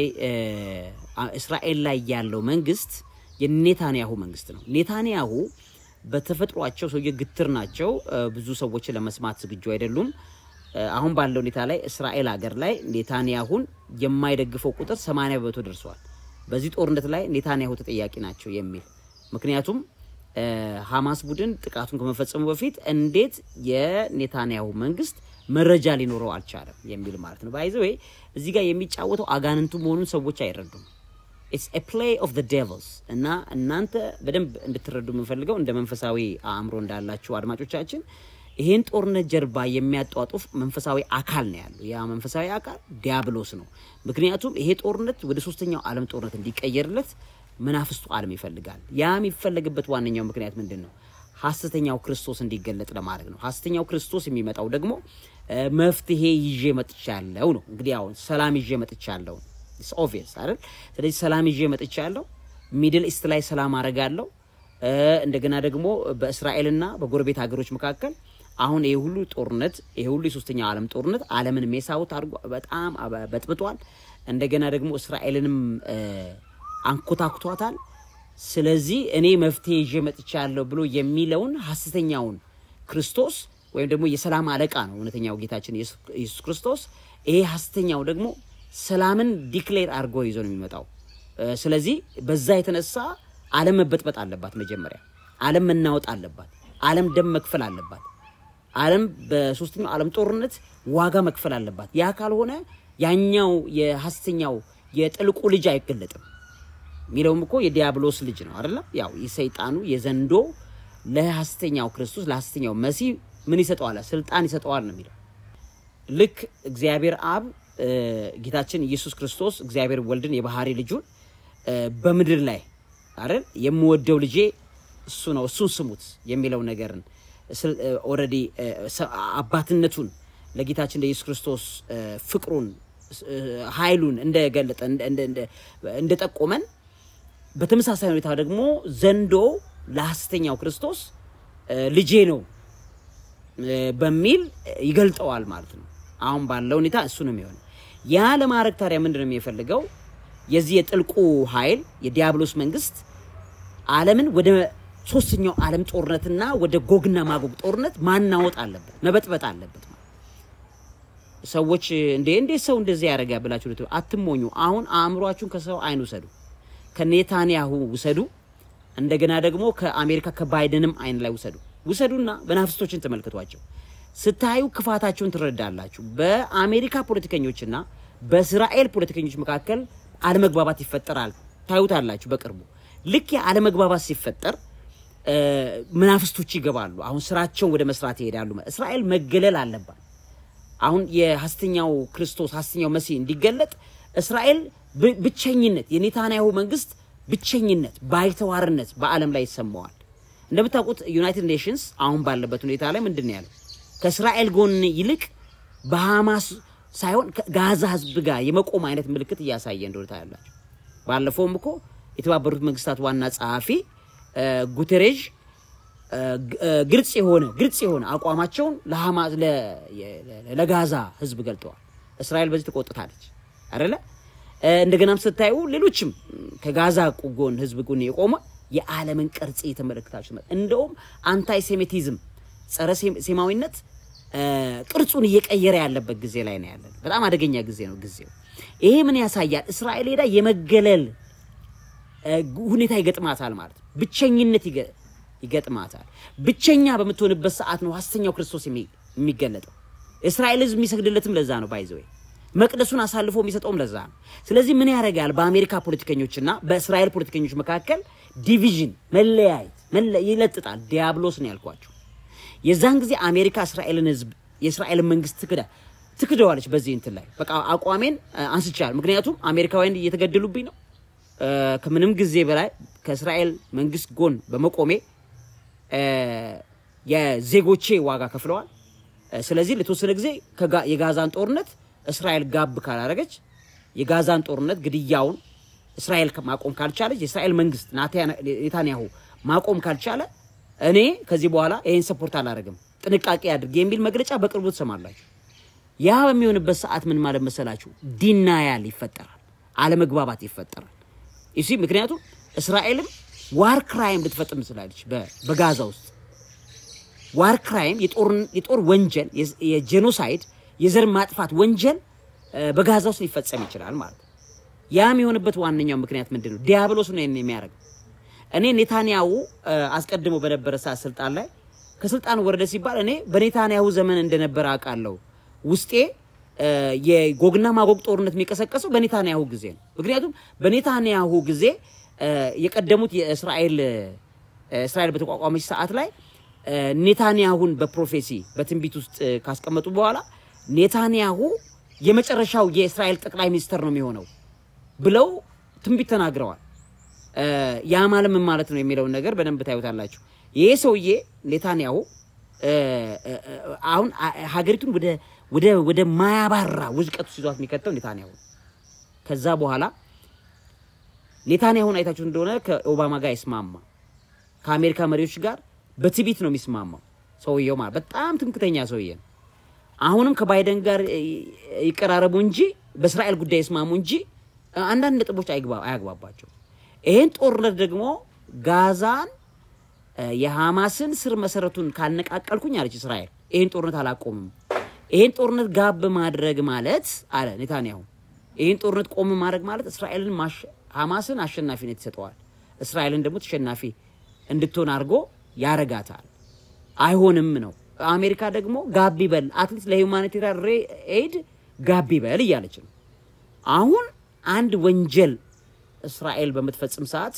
እስራኤል ላይ ያለው መንግስት የኔታንያሁ መንግስት ነው። ኔታንያሁ በተፈጥሯቸው ሰውዬ ግትር ናቸው። ብዙ ሰዎችን ለመስማት ዝግጁ አይደሉም። አሁን ባለው ሁኔታ ላይ እስራኤል ሀገር ላይ ኔታንያሁን የማይደግፈው ቁጥር 80 በመቶ ደርሷል። በዚህ ጦርነት ላይ ኔታንያሁ ተጠያቂ ናቸው የሚል ምክንያቱም ሀማስ ቡድን ጥቃቱን ከመፈጸሙ በፊት እንዴት የኔታንያሁ መንግስት መረጃ ሊኖረው አልቻለም የሚል ማለት ነው። ባይዘ ወይ እዚህ ጋር የሚጫወተው አጋንንቱ መሆኑን ሰዎች አይረዱም። ኢትስ ኤ ፕሌይ ኦፍ ዘ ዴቭልስ እና እናንተ በደንብ እንድትረዱ የምንፈልገው እንደ መንፈሳዊ አእምሮ እንዳላችሁ አድማጮቻችን ይህን ጦርነት ጀርባ የሚያጧጡፍ መንፈሳዊ አካል ነው ያለው። ያ መንፈሳዊ አካል ዲያብሎስ ነው። ምክንያቱም ይሄ ጦርነት ወደ ሶስተኛው ዓለም ጦርነት እንዲቀየርለት መናፍስቱ ዓለም ይፈልጋል። ያ የሚፈለግበት ዋነኛው ምክንያት ምንድን ነው? ሐሰተኛው ክርስቶስ እንዲገለጥ ለማድረግ ነው። ሐሰተኛው ክርስቶስ የሚመጣው ደግሞ መፍትሄ ይዤ መጥቻለሁ ነው። እንግዲህ አሁን ሰላም ይዤ መጥቻለሁ፣ ኦቪየስ አይደል? ስለዚህ ሰላም ይዤ መጥቻለሁ። ሚድል ኢስት ላይ ሰላም አረጋለሁ። እንደገና ደግሞ በእስራኤልና በጎረቤት ሀገሮች መካከል አሁን ይህ ሁሉ ጦርነት ይህ ሁሉ የሶስተኛው ዓለም ጦርነት ዓለምን ሜሳውት አድርጎ በጣም በጥብጧል። እንደገና ደግሞ እስራኤልንም አንኮታኩቷታል። ስለዚህ እኔ መፍትሄ ይዤ መጥቻለሁ ብሎ የሚለውን ሀሰተኛውን ክርስቶስ ወይም ደግሞ የሰላም አለቃ ነው እውነተኛው ጌታችን ኢየሱስ ክርስቶስ። ይሄ ሀሰተኛው ደግሞ ሰላምን ዲክሌር አድርጎ ይዞ ነው የሚመጣው። ስለዚህ በዛ የተነሳ ዓለም መበጥበጥ አለባት። መጀመሪያ ዓለም መናወጥ አለባት። ዓለም ደም መክፈል አለባት። ዓለም በሶስተኛው ዓለም ጦርነት ዋጋ መክፈል አለባት። ያ ካልሆነ ያኛው የሀሰተኛው የጥልቁ ልጅ አይገለጥም። የሚለውም እኮ የዲያብሎስ ልጅ ነው አይደለም? ያው የሰይጣኑ የዘንዶ ለሐሰተኛው ክርስቶስ ለሐሰተኛው መሲህ ምን ይሰጠዋል? ስልጣን ይሰጠዋል ነው የሚለው። ልክ እግዚአብሔር አብ ጌታችን ኢየሱስ ክርስቶስ እግዚአብሔር ወልድን የባህሪ ልጁን በምድር ላይ አይደል የምወደው ልጄ እሱ ነው እሱን ስሙት የሚለው ነገርን ኦልሬዲ አባትነቱን ለጌታችን ለኢየሱስ ክርስቶስ ፍቅሩን ኃይሉን እንደገለጠ እንደጠቆመን በተመሳሳይ ሁኔታ ደግሞ ዘንዶ ለሐሰተኛው ክርስቶስ ልጄ ነው በሚል ይገልጠዋል ማለት ነው። አሁን ባለው ሁኔታ እሱ ነው የሚሆነው። ያ ለማድረግ ታዲያ ምንድን ነው የሚፈልገው? የዚህ የጥልቁ ኃይል የዲያብሎስ መንግስት ዓለምን ወደ ሶስተኛው ዓለም ጦርነትና ወደ ጎግና ማጎግ ጦርነት ማናወጥ አለበት፣ መበጥበጥ አለበት። ሰዎች እንዴ እንዴት ሰው እንደዚህ ያደርጋል ብላችሁ አትሞኙ። አሁን አእምሯችሁን ከሰው አይን ውሰዱ። ከኔታንያሁ ውሰዱ። እንደገና ደግሞ ከአሜሪካ ከባይደንም አይን ላይ ውሰዱ። ውሰዱና መናፍስቶችን ተመልክቷቸው ስታዩ ክፋታቸውን ትረዳላችሁ። በአሜሪካ ፖለቲከኞችና በእስራኤል ፖለቲከኞች መካከል አለመግባባት ይፈጠራል። ታዩታላችሁ በቅርቡ። ልክ የአለመግባባት ሲፈጠር መናፍስቶች ይገባሉ። አሁን ስራቸውን ወደ መስራት ይሄዳሉ። እስራኤል መገለል አለባት። አሁን የሐሰተኛው ክርስቶስ ሐሰተኛው መሲህ እንዲገለጥ እስራኤል ብቸኝነት የኔታንያሁ መንግስት ብቸኝነት፣ ባይተዋርነት በዓለም ላይ ይሰማዋል። እንደምታውቁት ዩናይትድ ኔሽንስ አሁን ባለበት ሁኔታ ላይ ምንድን ነው ያለው? ከእስራኤል ጎን ይልቅ በሐማስ ሳይሆን ከጋዛ ህዝብ ጋር የመቆም አይነት ምልክት እያሳየ እንደሆነ ታያላችሁ። ባለፈውም እኮ የተባበሩት መንግስታት ዋና ጸሐፊ ጉቴሬዥ ግልጽ የሆነ ግልጽ የሆነ አቋማቸውን ለጋዛ ህዝብ ገልጠዋል። እስራኤል በዚህ ተቆጥታለች አይደለ? እንደገናም ስታዩ ሌሎችም ከጋዛ ጎን ህዝብ ጎን የቆመ የዓለምን ቅርጽ እየተመለከታችሁ ነው። እንደውም አንታይሴሜቲዝም ጸረ ሴማዊነት ቅርጹን እየቀየረ ያለበት ጊዜ ላይ ነው ያለን። በጣም አደገኛ ጊዜ ነው ጊዜው። ይሄ ምን ያሳያል? እስራኤል ሄዳ የመገለል ሁኔታ ይገጥማታል ማለት ነው። ብቸኝነት ይገጥማታል። ብቸኛ በምትሆንበት ሰዓት ነው ሐሰተኛው ክርስቶስ የሚገለጠው። እስራኤል ህዝብ የሚሰግድለትም ለዛ ነው ባይዘወይ መቅደሱን አሳልፎ የሚሰጠውም ለዛ ነው። ስለዚህ ምን ያደርጋል? በአሜሪካ ፖለቲከኞችና በእስራኤል ፖለቲከኞች መካከል ዲቪዥን፣ መለያየት ይለጥጣል። ዲያብሎስ ነው ያልኳቸው። የዛን ጊዜ አሜሪካ እስራኤልን ህዝብ የእስራኤልን መንግስት ትክደ ትክደዋለች። በዚህ እንትን ላይ በቃ አቋሜን አንስቻል። ምክንያቱም አሜሪካውያን እየተገደሉብኝ ነው። ከምንም ጊዜ በላይ ከእስራኤል መንግስት ጎን በመቆሜ የዜጎቼ ዋጋ ከፍለዋል። ስለዚህ ለተወሰነ ጊዜ የጋዛን ጦርነት እስራኤል ጋብ ካላረገች የጋዛን ጦርነት ግድያውን እስራኤል ማቆም ካልቻለች፣ የእስራኤል መንግስት ኔታንያሁ ማቆም ካልቻለ እኔ ከዚህ በኋላ ይህን ሰፖርት አላደረግም ጥንቃቄ አድርግ የሚል መግለጫ በቅርቡ ትሰማላችሁ። ያ በሚሆንበት ሰዓት ምን ማለት መሰላችሁ? ዲናያል ይፈጠራል፣ አለመግባባት ይፈጠራል። ይሲ ምክንያቱም እስራኤልም ዋር ክራይም ልትፈጥም ትችላለች። በጋዛ ውስጥ ዋር ክራይም የጦር ወንጀል የጄኖሳይድ የዘር ማጥፋት ወንጀል በጋዛ ውስጥ ሊፈጸም ይችላል ማለት ነው። ያም የሆነበት ዋነኛው ምክንያት ምንድን ነው? ዲያብሎስ ነው የሚያደርገው። እኔ ኔታንያሁ አስቀድሞ በነበረ ሰዓት ስልጣን ላይ ከስልጣን ወረደ ሲባል እኔ በኔታንያሁ ዘመን እንደነበረ አውቃለሁ። ውስጤ የጎግና ማጎግ ጦርነት የሚቀሰቀሰው በኔታንያሁ ጊዜ ነው። ምክንያቱም በኔታንያሁ ጊዜ የቀደሙት የእስራኤል እስራኤል በተቋቋመች ሰዓት ላይ ኔታንያሁን በፕሮፌሲ በትንቢት ውስጥ ካስቀመጡ በኋላ ኔታንያሁ የመጨረሻው የእስራኤል ጠቅላይ ሚኒስትር ነው የሚሆነው ብለው ትንቢት ተናግረዋል። ያ ማለት ማለት ነው የሚለውን ነገር በደንብ ታዩታላችሁ። ይሄ ሰውዬ ኔታንያሁ አሁን ሀገሪቱን ወደ ማያባራ ውዝቀቱ ሲዟት የሚከተው ኔታንያሁ ከዛ በኋላ ኔታንያሁን አይታችሁ እንደሆነ ከኦባማ ጋር አይስማማ፣ ከአሜሪካ መሪዎች ጋር በትቢት ነው የሚስማማው ሰውየው። ማለት በጣም ትምክተኛ ሰውዬ ነው። አሁንም ከባይደን ጋር ይቀራረቡ እንጂ በእስራኤል ጉዳይ ይስማሙ እንጂ አንዳንድ ነጥቦች አያግባባቸው። ይህን ጦርነት ደግሞ ጋዛን የሐማስን ስር መሰረቱን ካነቃቀልኩኝ አለች እስራኤል፣ ይህን ጦርነት አላቆምም። ይህን ጦርነት ጋብ ማድረግ ማለት አለ ኔታንያሁ፣ ይህን ጦርነት ቆም ማድረግ ማለት እስራኤልን ሐማስን አሸናፊነት ይሰጠዋል፣ እስራኤልን ደግሞ ተሸናፊ እንድትሆን አድርጎ ያረጋታል። አይሆንም ነው አሜሪካ ደግሞ ጋቢ በል አትሊስት ለሂውማኒቴሪያን ኤድ ጋቢ በል እያለች ነው። አሁን አንድ ወንጀል እስራኤል በምትፈጽም ሰዓት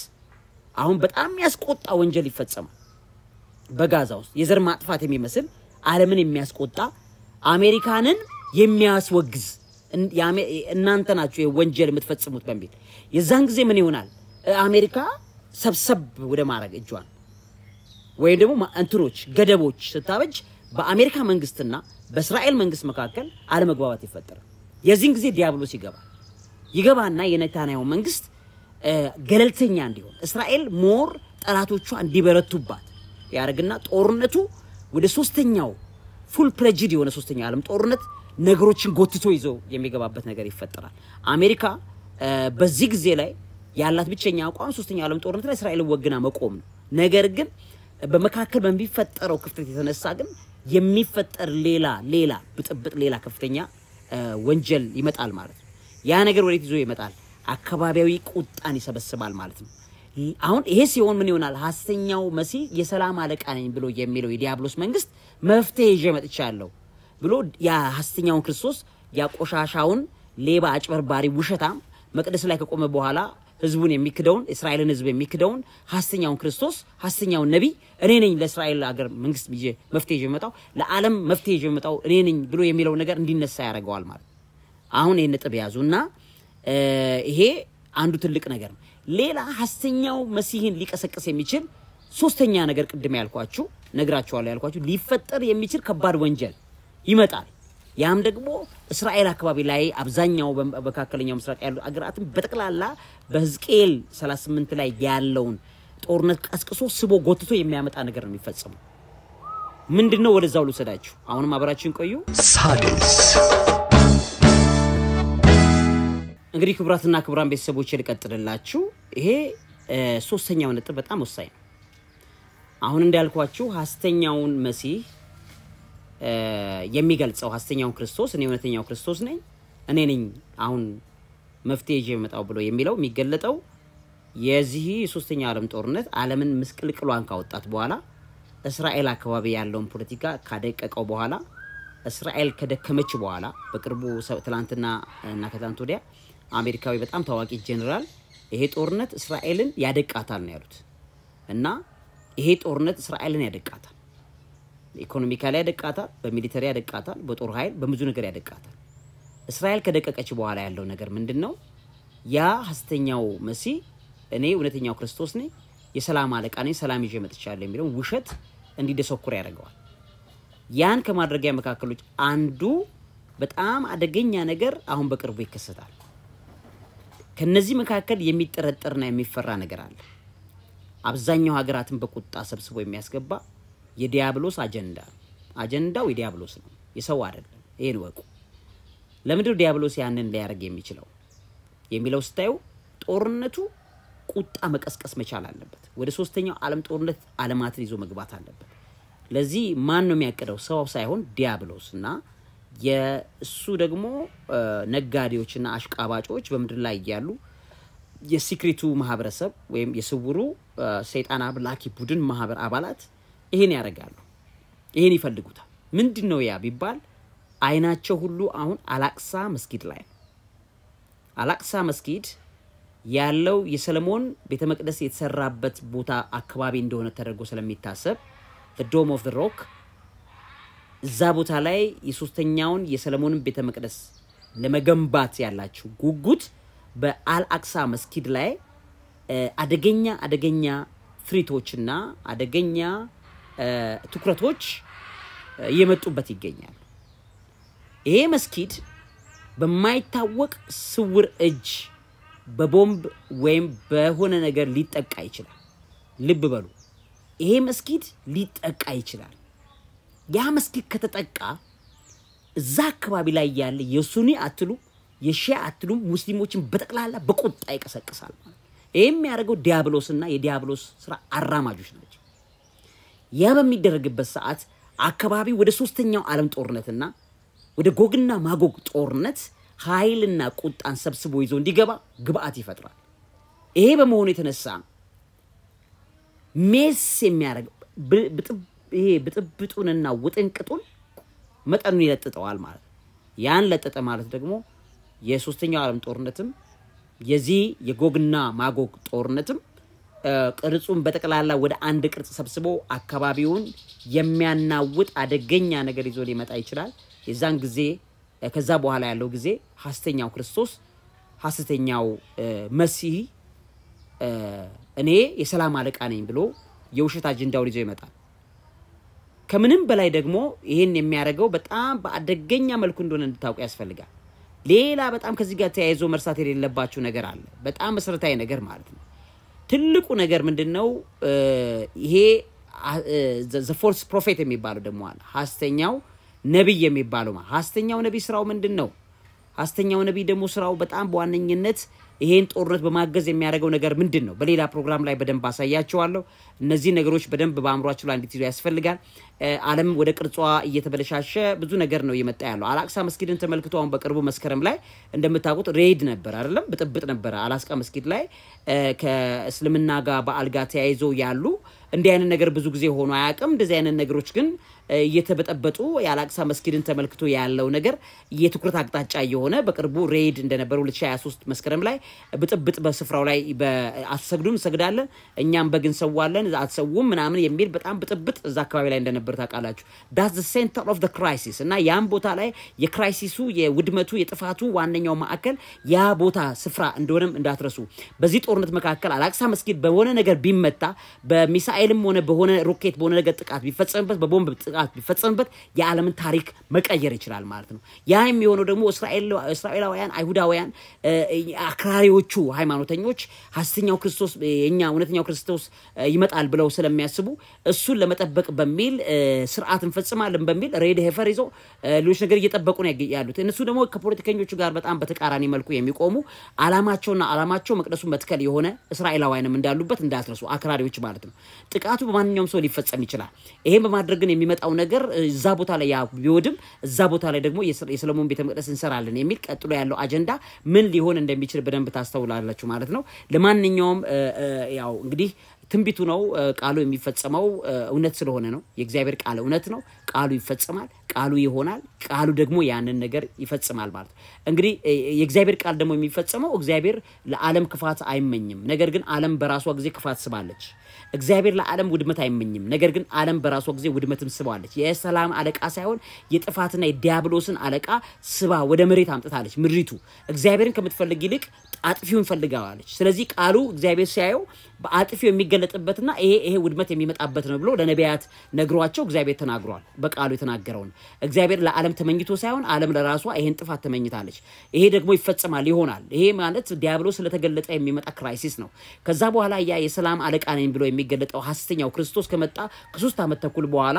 አሁን በጣም የሚያስቆጣ ወንጀል ይፈጸማል። በጋዛ ውስጥ የዘር ማጥፋት የሚመስል ዓለምን የሚያስቆጣ አሜሪካንን የሚያስወግዝ እናንተ ናችሁ ወንጀል የምትፈጽሙት በሚል የዛን ጊዜ ምን ይሆናል? አሜሪካ ሰብሰብ ወደ ማድረግ እጇን ወይም ደግሞ እንትኖች ገደቦች ስታበጅ በአሜሪካ መንግስትና በእስራኤል መንግስት መካከል አለመግባባት ይፈጠራል። የዚህን ጊዜ ዲያብሎስ ይገባ ይገባና የኔታንያሁ መንግስት ገለልተኛ እንዲሆን እስራኤል ሞር ጠላቶቿ እንዲበረቱባት ያደርግና ጦርነቱ ወደ ሶስተኛው ፉል ፕሬጅድ የሆነ ሶስተኛ ዓለም ጦርነት ነገሮችን ጎትቶ ይዞ የሚገባበት ነገር ይፈጠራል። አሜሪካ በዚህ ጊዜ ላይ ያላት ብቸኛ አቋም ሶስተኛ ዓለም ጦርነት ላይ እስራኤል ወግና መቆም ነው። ነገር ግን በመካከል በሚፈጠረው ክፍተት የተነሳ ግን የሚፈጠር ሌላ ሌላ ብጥብጥ፣ ሌላ ከፍተኛ ወንጀል ይመጣል ማለት ነው። ያ ነገር ወዴት ይዞ ይመጣል? አካባቢያዊ ቁጣን ይሰበስባል ማለት ነው። አሁን ይሄ ሲሆን ምን ይሆናል? ሐሰተኛው መሲህ የሰላም አለቃ ነኝ ብሎ የሚለው የዲያብሎስ መንግስት መፍትሄ ይዤ መጥቻለሁ ብሎ የሐሰተኛውን ክርስቶስ ያቆሻሻውን ሌባ፣ አጭበርባሪ፣ ውሸታም መቅደስ ላይ ከቆመ በኋላ ህዝቡን የሚክደውን እስራኤልን ህዝብ የሚክደውን ሀሰኛውን ክርስቶስ ሀስተኛውን ነቢይ እኔ ነኝ ለእስራኤል ሀገር መንግስት ብዬ መፍትሄ የመጣው ለዓለም መፍትሄ የመጣው እኔ ነኝ ብሎ የሚለው ነገር እንዲነሳ ያደርገዋል ማለት አሁን ይህን ነጥብ ያዙ እና ይሄ አንዱ ትልቅ ነገር ነው። ሌላ ሀሰኛው መሲህን ሊቀሰቅስ የሚችል ሶስተኛ ነገር ቅድም ያልኳችሁ ነግራችኋለሁ ያልኳችሁ ሊፈጠር የሚችል ከባድ ወንጀል ይመጣል። ያም ደግሞ እስራኤል አካባቢ ላይ አብዛኛው በመካከለኛው ምስራቅ ያሉ አገራትም በጠቅላላ በህዝቅኤል 38 ላይ ያለውን ጦርነት ቀስቅሶ ስቦ ጎትቶ የሚያመጣ ነገር ነው የሚፈጸመው። ምንድን ነው? ወደዛው ልውሰዳችሁ። አሁንም አብራችን ቆዩ። ሳድስ እንግዲህ ክቡራትና ክቡራን ቤተሰቦች ልቀጥልላችሁ። ይሄ ሶስተኛው ነጥብ በጣም ወሳኝ ነው። አሁን እንዳልኳችሁ ሀስተኛውን መሲህ የሚገልጸው ሐሰተኛውን ክርስቶስ እኔ እውነተኛው ክርስቶስ ነኝ፣ እኔ ነኝ አሁን መፍትሄ ይዤ የመጣው ብሎ የሚለው የሚገለጠው የዚህ ሶስተኛ ዓለም ጦርነት ዓለምን ምስቅልቅሏን ካወጣት በኋላ እስራኤል አካባቢ ያለውን ፖለቲካ ካደቀቀው በኋላ እስራኤል ከደከመች በኋላ በቅርቡ ትላንትና እና ከትላንት ወዲያ አሜሪካዊ በጣም ታዋቂ ጄኔራል ይሄ ጦርነት እስራኤልን ያደቃታል ነው ያሉት እና ይሄ ጦርነት እስራኤልን ያደቃታል። ኢኮኖሚካሊ ያደቃታል፣ በሚሊተሪ ያደቃታል፣ በጦር ኃይል በብዙ ነገር ያደቃታል። እስራኤል ከደቀቀች በኋላ ያለው ነገር ምንድን ነው? ያ ሐሰተኛው መሲህ እኔ እውነተኛው ክርስቶስ ነኝ፣ የሰላም አለቃ ነኝ፣ ሰላም ይዤ መጥቻለሁ የሚለውን ውሸት እንዲደሰኩር ያደርገዋል። ያን ከማድረጊያ መካከሎች አንዱ በጣም አደገኛ ነገር አሁን በቅርቡ ይከሰታል። ከነዚህ መካከል የሚጠረጠርና የሚፈራ ነገር አለ። አብዛኛው ሀገራትን በቁጣ ሰብስቦ የሚያስገባ የዲያብሎስ አጀንዳ አጀንዳው የዲያብሎስ ነው፣ የሰው አይደለም። ይሄን ወቁ። ለምንድነው ዲያብሎስ ያንን ሊያደርግ የሚችለው የሚለው ስታዩ ጦርነቱ ቁጣ መቀስቀስ መቻል አለበት። ወደ ሶስተኛው ዓለም ጦርነት ዓለማትን ይዞ መግባት አለበት። ለዚህ ማን ነው የሚያቅደው? ሰው ሳይሆን ዲያብሎስ እና የእሱ ደግሞ ነጋዴዎችና አሽቃባጮች በምድር ላይ እያሉ የሲክሪቱ ማህበረሰብ ወይም የስውሩ ሰይጣን አብላኪ ቡድን ማህበር አባላት ይሄን ያደርጋሉ፣ ይሄን ይፈልጉታል። ምንድን ነው ያ ቢባል አይናቸው ሁሉ አሁን አላቅሳ መስጊድ ላይ ነው። አላቅሳ መስጊድ ያለው የሰለሞን ቤተ መቅደስ የተሰራበት ቦታ አካባቢ እንደሆነ ተደርጎ ስለሚታሰብ ዶም ኦፍ ሮክ እዛ ቦታ ላይ የሶስተኛውን የሰለሞንን ቤተ መቅደስ ለመገንባት ያላቸው ጉጉት በአልአቅሳ መስጊድ ላይ አደገኛ አደገኛ ፍሪቶችና አደገኛ ትኩረቶች እየመጡበት ይገኛል። ይሄ መስጊድ በማይታወቅ ስውር እጅ በቦምብ ወይም በሆነ ነገር ሊጠቃ ይችላል። ልብ በሉ፣ ይሄ መስጊድ ሊጠቃ ይችላል። ያ መስጊድ ከተጠቃ እዛ አካባቢ ላይ ያለ የሱኒ አትሉ የሺያ አትሉ ሙስሊሞችን በጠቅላላ በቁጣ ይቀሰቅሳል ይህ የሚያደርገው ዲያብሎስና የዲያብሎስ ስራ አራማጆች ነው። ያ በሚደረግበት ሰዓት አካባቢ ወደ ሶስተኛው ዓለም ጦርነትና ወደ ጎግና ማጎግ ጦርነት ኃይልና ቁጣን ሰብስቦ ይዞ እንዲገባ ግብአት ይፈጥራል። ይሄ በመሆኑ የተነሳ ሜስ የሚያደርግ ይሄ ብጥብጡንና ውጥንቅጡን መጠኑን ይለጥጠዋል ማለት ነው። ያን ለጠጠ ማለት ደግሞ የሶስተኛው ዓለም ጦርነትም የዚህ የጎግና ማጎግ ጦርነትም ቅርጹን በጠቅላላ ወደ አንድ ቅርጽ ሰብስቦ አካባቢውን የሚያናውጥ አደገኛ ነገር ይዞ ሊመጣ ይችላል። የዛን ጊዜ ከዛ በኋላ ያለው ጊዜ ሐሰተኛው ክርስቶስ፣ ሐሰተኛው መሲህ እኔ የሰላም አለቃ ነኝ ብሎ የውሸት አጀንዳውን ይዞ ይመጣል። ከምንም በላይ ደግሞ ይህን የሚያደርገው በጣም በአደገኛ መልኩ እንደሆነ እንድታውቁ ያስፈልጋል። ሌላ በጣም ከዚህ ጋር ተያይዞ መርሳት የሌለባችሁ ነገር አለ። በጣም መሰረታዊ ነገር ማለት ነው። ትልቁ ነገር ምንድን ነው? ይሄ ዘፎርስ ፕሮፌት የሚባለው ደግሞ አለ። ሀስተኛው ነቢይ የሚባለው ሀስተኛው ነቢይ ስራው ምንድን ነው? ሀስተኛው ነቢይ ደግሞ ስራው በጣም በዋነኝነት ይሄን ጦርነት በማገዝ የሚያደርገው ነገር ምንድን ነው? በሌላ ፕሮግራም ላይ በደንብ አሳያቸዋለሁ። እነዚህ ነገሮች በደንብ በአእምሯቸው ላይ እንዲትይዙ ያስፈልጋል። ዓለም ወደ ቅርጿ እየተበለሻሸ ብዙ ነገር ነው እየመጣ ያለው። አላቅሳ መስጊድን ተመልክቶ አሁን በቅርቡ መስከረም ላይ እንደምታውቁት ሬድ ነበር አይደለም፣ ብጥብጥ ነበረ አላስቃ መስጊድ ላይ ከእስልምና ጋር በዓል ጋር ተያይዞ ያሉ እንዲህ አይነት ነገር ብዙ ጊዜ ሆኖ አያውቅም። እንደዚህ አይነት ነገሮች ግን እየተበጠበጡ የአላቅሳ መስጊድን ተመልክቶ ያለው ነገር የትኩረት አቅጣጫ እየሆነ በቅርቡ ሬድ እንደነበረ 2023 መስከረም ላይ ብጥብጥ በስፍራው ላይ አትሰግዱም፣ እንሰግዳለን፣ እኛም በግ እንሰዋለን፣ አትሰውም ምናምን የሚል በጣም ብጥብጥ እዛ አካባቢ ላይ እንደነበረ እንደነበር ታውቃላችሁ። ዳስ ሴንተር ኦፍ ክራይሲስ እና ያም ቦታ ላይ የክራይሲሱ የውድመቱ የጥፋቱ ዋነኛው ማዕከል ያ ቦታ ስፍራ እንደሆነም እንዳትረሱ። በዚህ ጦርነት መካከል አላቅሳ መስጊድ በሆነ ነገር ቢመታ፣ በሚሳኤልም ሆነ በሆነ ሮኬት በሆነ ነገር ጥቃት ቢፈጸምበት፣ በቦምብ ጥቃት ቢፈጸምበት የዓለምን ታሪክ መቀየር ይችላል ማለት ነው። ያ የሚሆነው ደግሞ እስራኤላውያን፣ አይሁዳውያን፣ አክራሪዎቹ ሃይማኖተኞች ሐሰተኛው ክርስቶስ የእኛ እውነተኛው ክርስቶስ ይመጣል ብለው ስለሚያስቡ እሱን ለመጠበቅ በሚል ስርዓት እንፈጽማለን በሚል ሬድ ሄፈር ይዞ ሌሎች ነገር እየጠበቁ ነው ያሉት። እነሱ ደግሞ ከፖለቲከኞቹ ጋር በጣም በተቃራኒ መልኩ የሚቆሙ አላማቸውና አላማቸው መቅደሱን መትከል የሆነ እስራኤላውያንም እንዳሉበት እንዳትረሱ፣ አክራሪዎች ማለት ነው። ጥቃቱ በማንኛውም ሰው ሊፈጸም ይችላል። ይሄን በማድረግ ግን የሚመጣው ነገር እዛ ቦታ ላይ ያ ቢወድም እዛ ቦታ ላይ ደግሞ የሰለሞን ቤተ መቅደስ እንሰራለን የሚል ቀጥሎ ያለው አጀንዳ ምን ሊሆን እንደሚችል በደንብ ታስተውላላችሁ ማለት ነው። ለማንኛውም ያው እንግዲህ ትንቢቱ ነው። ቃሉ የሚፈጸመው እውነት ስለሆነ ነው። የእግዚአብሔር ቃል እውነት ነው። ቃሉ ይፈጸማል፣ ቃሉ ይሆናል፣ ቃሉ ደግሞ ያንን ነገር ይፈጽማል ማለት ነው። እንግዲህ የእግዚአብሔር ቃል ደግሞ የሚፈጸመው እግዚአብሔር ለዓለም ክፋት አይመኝም፣ ነገር ግን ዓለም በራሷ ጊዜ ክፋት ስባለች። እግዚአብሔር ለዓለም ውድመት አይመኝም፣ ነገር ግን ዓለም በራሷ ጊዜ ውድመትም ስባለች። የሰላም አለቃ ሳይሆን የጥፋትና የዲያብሎስን አለቃ ስባ ወደ መሬት አምጥታለች ምድሪቱ። እግዚአብሔርን ከምትፈልግ ይልቅ አጥፊውን ፈልጋዋለች። ስለዚህ ቃሉ እግዚአብሔር ሲያየው በአጥፊው የሚገለጥበትና ይሄ ይሄ ውድመት የሚመጣበት ነው ብሎ ለነቢያት ነግሯቸው እግዚአብሔር ተናግሯል። በቃሉ የተናገረውን እግዚአብሔር ለዓለም ተመኝቶ ሳይሆን ዓለም ለራሷ ይሄን ጥፋት ተመኝታለች። ይሄ ደግሞ ይፈጸማል ይሆናል። ይሄ ማለት ዲያብሎ ስለተገለጠ የሚመጣ ክራይሲስ ነው። ከዛ በኋላ ያ የሰላም አለቃ ነኝ ብሎ የሚገለጠው ሐሰተኛው ክርስቶስ ከመጣ ከሶስት ዓመት ተኩል በኋላ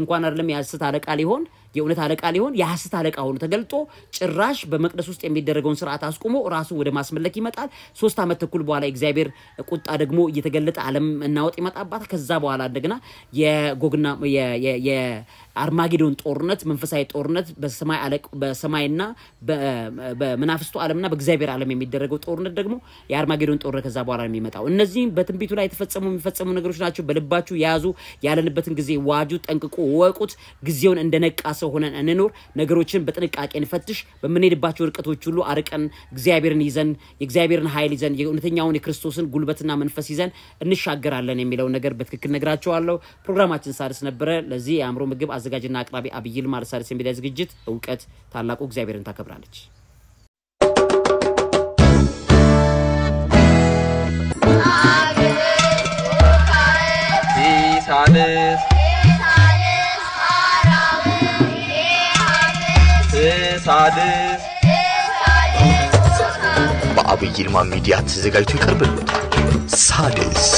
እንኳን አይደለም የሐሰት አለቃ ሊሆን የእውነት አለቃ ሊሆን የሐሰት አለቃ ሆኖ ተገልጦ ጭራሽ በመቅደስ ውስጥ የሚደረገውን ስርዓት አስቁሞ ራሱ ወደ ማስመለክ ይመጣል። ሶስት ዓመት ተኩል በኋላ እግዚአብሔር ቁጣ ደግሞ እየተገለጠ ዓለም እናወጥ ይመጣባት። ከዛ በኋላ እንደገና የጎግና የአርማጌዶን ጦርነት መንፈሳዊ ጦርነት በሰማይ በሰማይና በመናፍስቱ ዓለምና በእግዚአብሔር ዓለም የሚደረገው ጦርነት ደግሞ የአርማጌዶን ጦርነት ከዛ በኋላ ነው የሚመጣው። እነዚህም በትንቢቱ ላይ የተፈጸሙ የሚፈጸሙ ነገሮች ናቸው። በልባችሁ የያዙ ያለንበትን ጊዜ ዋጁ ጠንቅቆ ወቁት። ጊዜውን እንደነቃ ሰው ሆነን እንኖር። ነገሮችን በጥንቃቄ እንፈትሽ። በምንሄድባቸው ርቀቶች ሁሉ አርቀን እግዚአብሔርን ይዘን የእግዚአብሔርን ኃይል ይዘን የእውነተኛውን የክርስቶስን ጉልበትና መንፈስ ይዘን እንሻገራለን የሚለውን ነገር በትክክል ነግራቸዋለሁ። ፕሮግራማችን ሳድስ ነበረ። ለዚህ የአእምሮ ምግብ አዘጋጅና አቅራቢ አብይ ይልማል ሳድስ የሚዲያ ዝግጅት እውቀት ታላቁ እግዚአብሔርን ታከብራለች። ሳድስ ሳልፍ በአብይ ይልማ ሚዲያ ተዘጋጅቶ ይቀርብልታል። ሳድስ